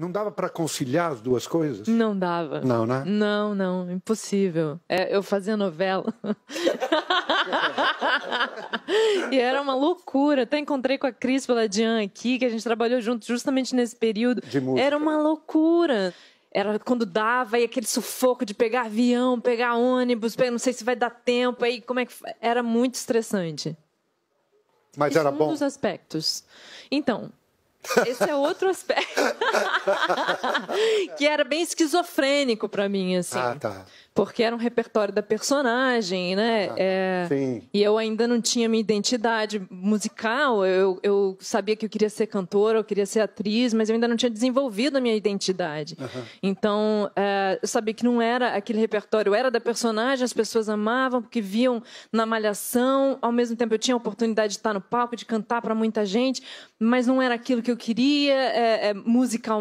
Não dava para conciliar as duas coisas? Não dava. Não, né? Não, não, impossível. É, eu fazia novela. e era uma loucura. Até encontrei com a Cris Paladian aqui, que a gente trabalhou junto justamente nesse período. De música. Era uma loucura. Era quando dava e aquele sufoco de pegar avião, pegar ônibus, pegar, não sei se vai dar tempo, aí como é que era muito estressante. Mas Isso era é um bom. Um dos aspectos. Então, esse é outro aspecto. que era bem esquizofrênico para mim, assim. Ah, tá. Porque era um repertório da personagem, né? Ah, é, sim. E eu ainda não tinha minha identidade musical. Eu, eu sabia que eu queria ser cantora, eu queria ser atriz, mas eu ainda não tinha desenvolvido a minha identidade. Uhum. Então, é, eu sabia que não era aquele repertório, era da personagem, as pessoas amavam, porque viam na malhação. Ao mesmo tempo, eu tinha a oportunidade de estar no palco, de cantar para muita gente, mas não era aquilo que eu queria é, é musicalmente